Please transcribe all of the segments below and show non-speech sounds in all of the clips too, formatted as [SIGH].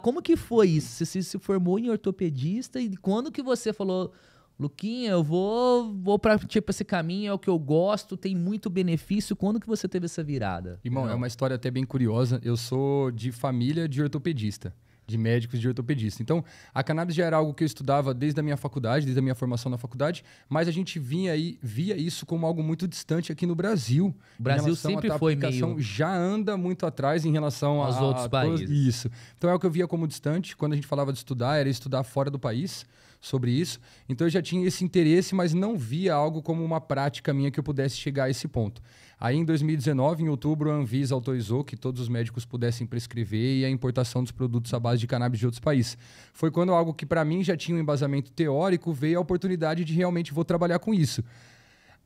Como que foi isso? Você se formou em ortopedista e quando que você falou, Luquinha, eu vou, vou para tipo, esse caminho, é o que eu gosto, tem muito benefício. Quando que você teve essa virada? Irmão, é Não. é uma história até bem curiosa. Eu sou de família de ortopedista de médicos e de ortopedista. Então, a cannabis já era algo que eu estudava desde a minha faculdade, desde a minha formação na faculdade, mas a gente vinha aí, via isso como algo muito distante aqui no Brasil. O Brasil sempre foi meio... Já anda muito atrás em relação aos a, outros a, países. Isso. Então, é o que eu via como distante. Quando a gente falava de estudar, era estudar fora do país sobre isso. Então eu já tinha esse interesse, mas não via algo como uma prática minha que eu pudesse chegar a esse ponto. Aí em 2019, em outubro, a Anvisa autorizou que todos os médicos pudessem prescrever e a importação dos produtos à base de cannabis de outros países. Foi quando algo que para mim já tinha um embasamento teórico veio a oportunidade de realmente vou trabalhar com isso.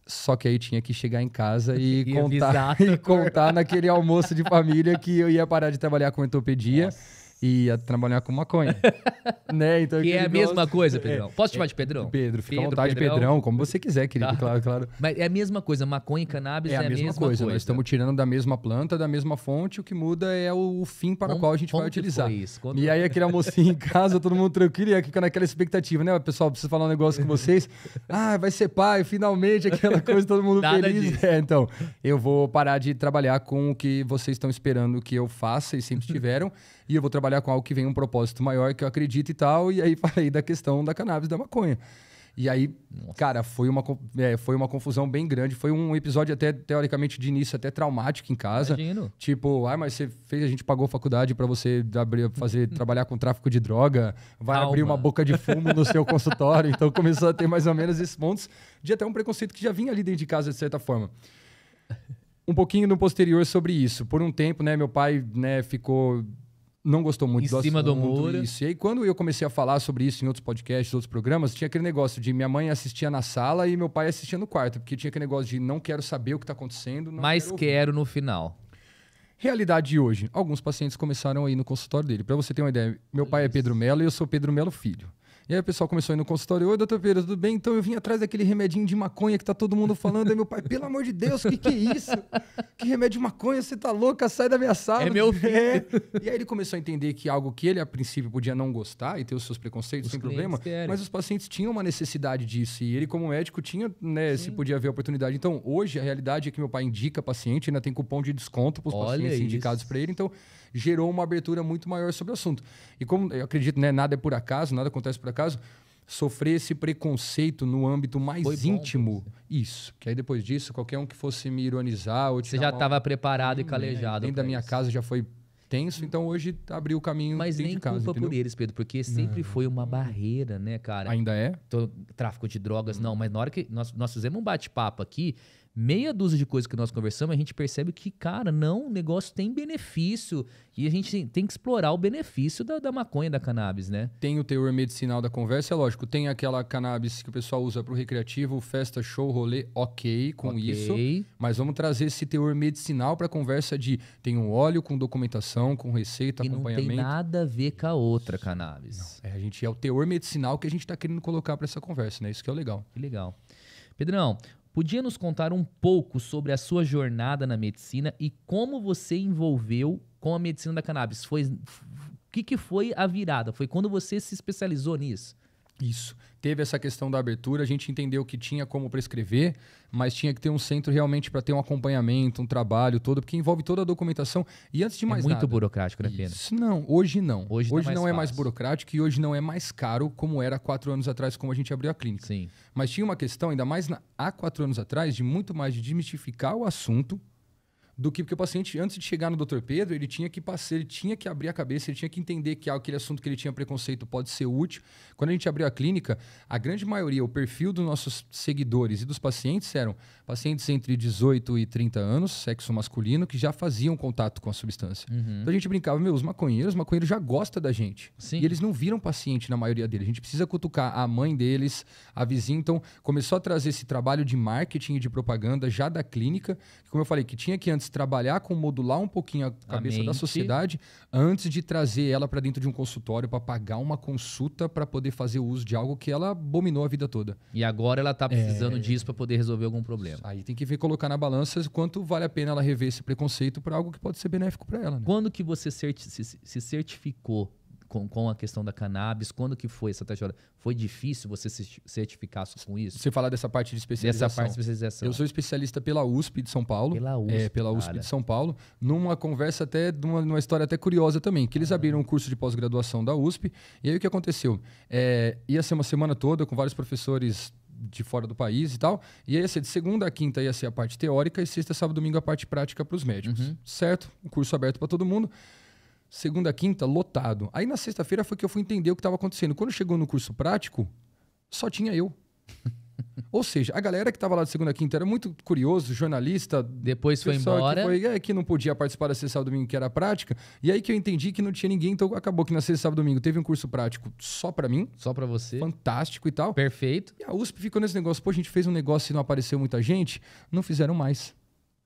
Só que aí tinha que chegar em casa e, [LAUGHS] contar, e contar naquele almoço de família que eu ia parar de trabalhar com entopedia. Nossa e ia trabalhar com maconha. [LAUGHS] né? Então, que é a gosta... mesma coisa, Pedrão. É, Posso te chamar é. de Pedrão? Pedro, fica Pedro, à vontade, Pedrão. Pedrão, como você quiser, querido, tá. claro, claro. Mas é a mesma coisa, maconha e cannabis é, a, é a mesma, mesma coisa. coisa. Nós estamos tirando da mesma planta, da mesma fonte, o que muda é o fim para o qual a gente vai utilizar. Isso? Quando... E aí aquele [LAUGHS] almocinho em casa, todo mundo tranquilo, e aí fica expectativa, né? Pessoal, preciso falar um negócio com vocês. Ah, vai ser pai, finalmente, aquela [LAUGHS] coisa, todo mundo feliz. Disso. É, então, eu vou parar de trabalhar com o que vocês estão esperando que eu faça e sempre tiveram, e eu vou trabalhar trabalhar com algo que vem um propósito maior, que eu acredito e tal. E aí [LAUGHS] falei da questão da cannabis da maconha. E aí, Nossa. cara, foi uma, é, foi uma confusão bem grande. Foi um episódio até, teoricamente, de início, até traumático em casa. Imagino. Tipo, ah, mas você fez, a gente pagou faculdade para você abrir, fazer, [LAUGHS] trabalhar com tráfico de droga, vai Calma. abrir uma boca de fumo no seu consultório. Então começou a ter mais ou menos esses pontos de até um preconceito que já vinha ali dentro de casa, de certa forma. Um pouquinho no posterior sobre isso. Por um tempo, né, meu pai, né, ficou não gostou muito em do cima assunto, do muro. Isso. E aí, quando eu comecei a falar sobre isso em outros podcasts, outros programas, tinha aquele negócio de minha mãe assistia na sala e meu pai assistia no quarto, porque tinha aquele negócio de não quero saber o que está acontecendo. Mas quero, quero, no final. Realidade de hoje. Alguns pacientes começaram aí no consultório dele. Para você ter uma ideia, meu pai é Pedro Melo e eu sou Pedro Melo Filho. E aí o pessoal começou a ir no consultório, oi, doutor Pedro, tudo bem? Então eu vim atrás daquele remedinho de maconha que tá todo mundo falando. Aí meu pai, pelo amor de Deus, o que, que é isso? Que remédio de maconha? Você tá louca? Sai da minha sala. É meu é. filho. É. E aí ele começou a entender que algo que ele, a princípio, podia não gostar e ter os seus preconceitos, os sem problema. Querem. Mas os pacientes tinham uma necessidade disso. E ele, como médico, tinha, né, Sim. se podia ver oportunidade. Então, hoje, a realidade é que meu pai indica paciente, ainda tem cupom de desconto para os pacientes isso. indicados para ele. Então, gerou uma abertura muito maior sobre o assunto. E como eu acredito, né, nada é por acaso, nada acontece por acaso, sofrer esse preconceito no âmbito mais Foi íntimo. Bom, isso. Que aí depois disso, qualquer um que fosse me ironizar ou Você já estava uma... preparado hum, e é, calejado. Dentro da minha isso. casa já foi tenso, hum. então hoje abriu o caminho Mas nem casa, culpa entendeu? por eles, Pedro, porque sempre não. foi uma barreira, né, cara? Ainda é? Tô, tráfico de drogas, hum. não, mas na hora que nós, nós fizemos um bate-papo aqui, meia dúzia de coisas que nós conversamos, a gente percebe que, cara, não, o negócio tem benefício e a gente tem que explorar o benefício da, da maconha, da cannabis, né? Tem o teor medicinal da conversa, é lógico. Tem aquela cannabis que o pessoal usa para o recreativo, festa, show, rolê, ok com okay. isso. Mas vamos trazer esse teor medicinal para a conversa de tem um óleo com documentação, com receita, acompanhamento. não tem nada a ver com a outra cannabis. Não, é, a gente é o teor medicinal que a gente está querendo colocar para essa conversa, né? Isso que é o legal. Que legal. Pedrão, Podia nos contar um pouco sobre a sua jornada na medicina e como você envolveu com a medicina da cannabis? Foi, o que, que foi a virada? Foi quando você se especializou nisso? Isso. Teve essa questão da abertura, a gente entendeu que tinha como prescrever, mas tinha que ter um centro realmente para ter um acompanhamento, um trabalho todo, porque envolve toda a documentação. E antes de é mais é muito nada, burocrático, né, Pedro? Isso, não, hoje não. Hoje, tá hoje não, é, mais, é mais burocrático e hoje não é mais caro como era quatro anos atrás, como a gente abriu a clínica. Sim. Mas tinha uma questão, ainda mais na, há quatro anos atrás, de muito mais de desmistificar o assunto, do que porque o paciente antes de chegar no Dr. Pedro, ele tinha que passar, ele tinha que abrir a cabeça, ele tinha que entender que aquele assunto que ele tinha preconceito pode ser útil. Quando a gente abriu a clínica, a grande maioria, o perfil dos nossos seguidores e dos pacientes eram pacientes entre 18 e 30 anos, sexo masculino, que já faziam contato com a substância. Uhum. Então a gente brincava, meu, os maconheiros, os maconheiros já gosta da gente. Sim. E eles não viram paciente na maioria deles. A gente precisa cutucar a mãe deles, a vizinha. Então começou a trazer esse trabalho de marketing e de propaganda já da clínica, que, como eu falei, que tinha que antes antes, trabalhar com modular um pouquinho a cabeça a da sociedade antes de trazer ela para dentro de um consultório para pagar uma consulta para poder fazer o uso de algo que ela abominou a vida toda. E agora ela está precisando é... disso para poder resolver algum problema. Aí tem que ver colocar na balança quanto vale a pena ela rever esse preconceito para algo que pode ser benéfico para ela. Né? Quando que você se certificou com, com a questão da cannabis? Quando que foi essa trajetória? Foi difícil você se certificar com isso? Você falar dessa parte de especialização. Dessa parte de especialização. Eu sou especialista pela USP de São Paulo. Pela é, USP. É, pela USP cara. de São Paulo. Numa conversa até, numa, numa história até curiosa também, que eles ah. abriram um curso de pós-graduação da USP. E aí o que aconteceu? É, ia ser uma semana toda com vários professores de fora do país e tal. E ia ser de segunda a quinta ia ser a parte teórica e sexta, sábado, domingo a parte prática para os médicos. Uhum. Certo? Um curso aberto para todo mundo segunda, quinta, lotado. Aí na sexta-feira foi que eu fui entender o que estava acontecendo. Quando chegou no curso prático, só tinha eu. [LAUGHS] Ou seja, a galera que estava lá de segunda a quinta era muito curioso, jornalista. Depois foi embora. Que, foi, é, que não podia participar da sexta sábado domingo, que era prática. E aí que eu entendi que não tinha ninguém, então acabou que na sexta sábado domingo teve um curso prático só para mim. Só para você. Fantástico e tal. Perfeito. E a USP ficou nesse negócio. Pô, a gente fez um negócio e não apareceu muita gente. Não fizeram mais.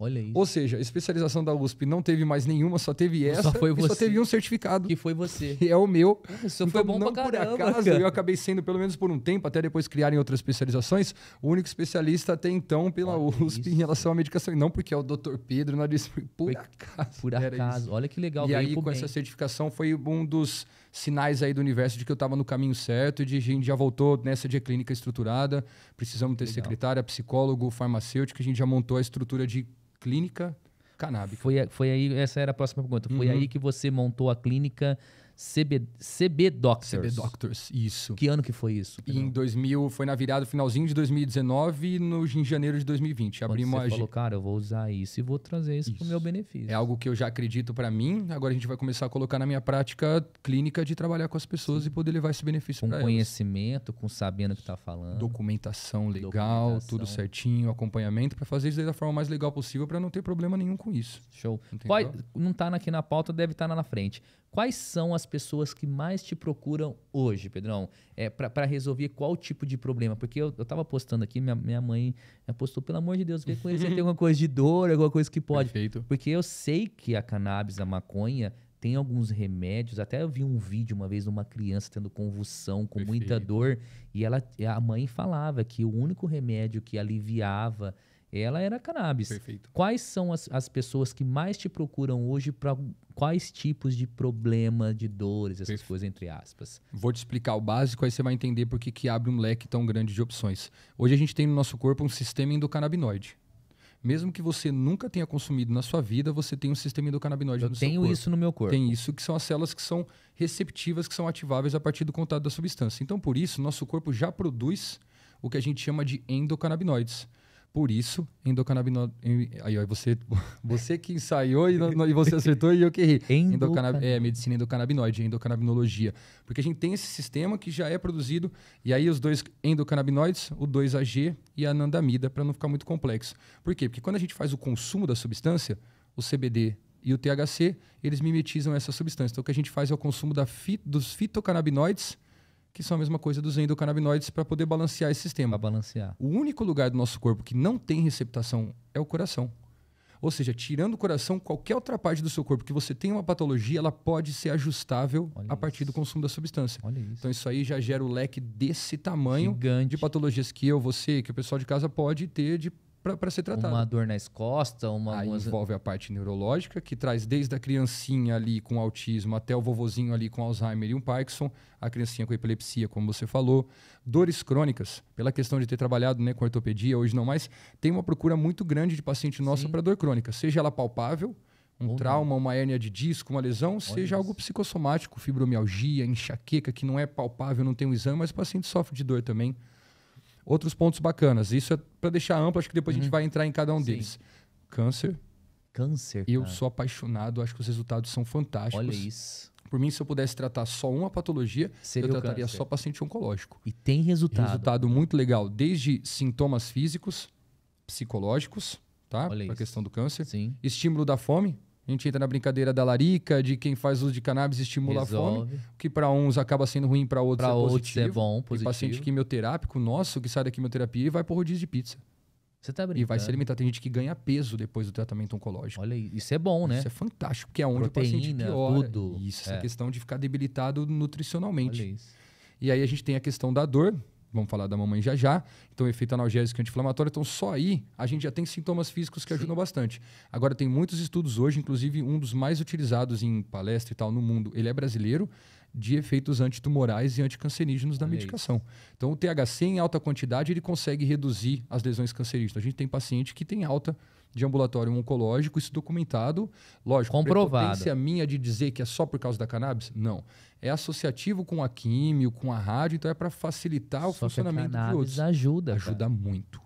Olha isso. Ou seja, a especialização da USP não teve mais nenhuma, só teve essa. Só foi você. só teve um certificado. Que foi você. Que [LAUGHS] é o meu. [LAUGHS] Isso então, foi bom não pra por acaso, eu acabei sendo, pelo menos por um tempo, até depois criarem outras especializações, o único especialista até então pela olha USP isso. em relação à medicação. E não porque é o Dr. Pedro, na disso. Por acaso. Por acaso. Olha que legal. E aí, com bem. essa certificação, foi um dos sinais aí do universo de que eu estava no caminho certo, de a gente já voltou nessa de clínica estruturada, precisamos ter Legal. secretária, psicólogo, farmacêutico, a gente já montou a estrutura de clínica canábica. Foi, foi aí, essa era a próxima pergunta. Foi uhum. aí que você montou a clínica CB, CB Doctors. CB Doctors, isso. Que ano que foi isso? Pedro? Em 2000, foi na virada, finalzinho de 2019 no, em janeiro de 2020. Quando Abrimos você a... falou, cara, eu vou usar isso e vou trazer isso, isso. para o meu benefício. É algo que eu já acredito para mim, agora a gente vai começar a colocar na minha prática clínica de trabalhar com as pessoas Sim. e poder levar esse benefício para elas. Com conhecimento, com sabendo o que tá falando. Documentação legal, Documentação. tudo certinho, acompanhamento, para fazer isso da forma mais legal possível para não ter problema nenhum com isso. Show. Qual, não tá aqui na pauta, deve estar tá lá na frente. Quais são as pessoas que mais te procuram hoje, Pedrão? É, para resolver qual tipo de problema? Porque eu, eu tava postando aqui, minha, minha mãe apostou, pelo amor de Deus, vê com eles tem alguma coisa de dor, alguma coisa que pode. Perfeito. Porque eu sei que a cannabis, a maconha, tem alguns remédios. Até eu vi um vídeo uma vez de uma criança tendo convulsão, com Perfeito. muita dor, e ela, a mãe falava que o único remédio que aliviava ela era cannabis. Perfeito. Quais são as, as pessoas que mais te procuram hoje para quais tipos de problema, de dores, essas Perfeito. coisas, entre aspas? Vou te explicar o básico, aí você vai entender por que, que abre um leque tão grande de opções. Hoje a gente tem no nosso corpo um sistema endocannabinoide. Mesmo que você nunca tenha consumido na sua vida, você tem um sistema endocannabinoide Eu no seu corpo. Eu tenho isso no meu corpo. Tem isso, que são as células que são receptivas, que são ativáveis a partir do contato da substância. Então, por isso, nosso corpo já produz o que a gente chama de endocannabinoides. Por isso, endocannabinoide. Aí, você, [LAUGHS] você que ensaiou e, e você acertou e eu que ri. Endocannab... É, medicina endocannabinoide, endocanabnologia. Porque a gente tem esse sistema que já é produzido, e aí os dois endocannabinoides, o 2AG e a anandamida, para não ficar muito complexo. Por quê? Porque quando a gente faz o consumo da substância, o CBD e o THC, eles mimetizam essa substância. Então, o que a gente faz é o consumo fi... dos fitocannabinoides que são a mesma coisa dos endocannabinoides, para poder balancear esse sistema. balancear. O único lugar do nosso corpo que não tem receptação é o coração. Ou seja, tirando o coração, qualquer outra parte do seu corpo que você tem uma patologia, ela pode ser ajustável Olha a partir isso. do consumo da substância. Isso. Então isso aí já gera o leque desse tamanho Gigante. de patologias que eu, você, que o pessoal de casa pode ter de para ser tratada. Uma dor nas costas, uma... Aí envolve a parte neurológica, que traz desde a criancinha ali com autismo até o vovozinho ali com Alzheimer e um Parkinson, a criancinha com epilepsia, como você falou. Dores crônicas, pela questão de ter trabalhado né, com ortopedia, hoje não mais, tem uma procura muito grande de paciente nosso para dor crônica, seja ela palpável, um uhum. trauma, uma hérnia de disco, uma lesão, seja algo psicossomático, fibromialgia, enxaqueca, que não é palpável, não tem um exame, mas o paciente sofre de dor também. Outros pontos bacanas. Isso é para deixar amplo, acho que depois uhum. a gente uhum. vai entrar em cada um Sim. deles. Câncer. Câncer. Eu cara. sou apaixonado, acho que os resultados são fantásticos. Olha isso. Por mim, se eu pudesse tratar só uma patologia, Seria eu trataria câncer. só paciente oncológico. E tem resultado. Resultado muito legal, desde sintomas físicos, psicológicos, tá? Para a questão do câncer. Sim. Estímulo da fome, a gente entra na brincadeira da larica, de quem faz uso de cannabis estimula Resolve. a fome, que para uns acaba sendo ruim, para outros pra é outros é positivo. é bom, positivo. Tem paciente quimioterápico nosso que sai da quimioterapia e vai pro rodízio de pizza. Você tá brincando. E vai se alimentar. Tem gente que ganha peso depois do tratamento oncológico. Olha, isso é bom, né? Isso é fantástico, porque é onde Proteína, o paciente piora. Tudo. Isso, é. essa questão de ficar debilitado nutricionalmente. Olha isso. E aí a gente tem a questão da dor, vamos falar da mamãe já já, então efeito analgésico e anti-inflamatório, então só aí a gente já tem sintomas físicos que Sim. ajudam bastante. Agora tem muitos estudos hoje, inclusive um dos mais utilizados em palestra e tal no mundo, ele é brasileiro, de efeitos antitumorais e anticancerígenos da Olha medicação. Isso. Então, o THC em alta quantidade ele consegue reduzir as lesões cancerígenas. A gente tem paciente que tem alta de ambulatório oncológico, isso documentado, lógico. Comprovado. A minha de dizer que é só por causa da cannabis? Não. É associativo com a químio, com a rádio, então é para facilitar só o funcionamento que a cannabis de outros. ajuda. Ajuda cara. muito.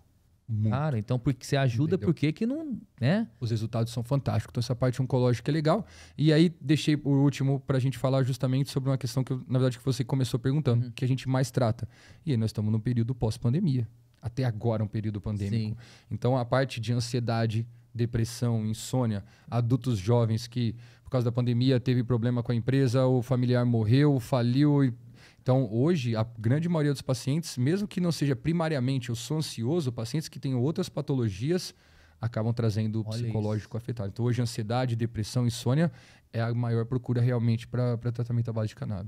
Muito. Cara, então porque você ajuda, por que que não, né? Os resultados são fantásticos. Então essa parte oncológica é legal. E aí deixei o último para a gente falar justamente sobre uma questão que, na verdade, que você começou perguntando, uhum. que a gente mais trata. E aí nós estamos num período pós-pandemia. Até agora um período pandêmico. Sim. Então a parte de ansiedade, depressão, insônia, adultos jovens que por causa da pandemia teve problema com a empresa, o familiar morreu, faliu e então, hoje, a grande maioria dos pacientes, mesmo que não seja primariamente eu sou ansioso, pacientes que têm outras patologias acabam trazendo o psicológico isso. afetado. Então, hoje, ansiedade, depressão, insônia é a maior procura realmente para tratamento à base de cannabis.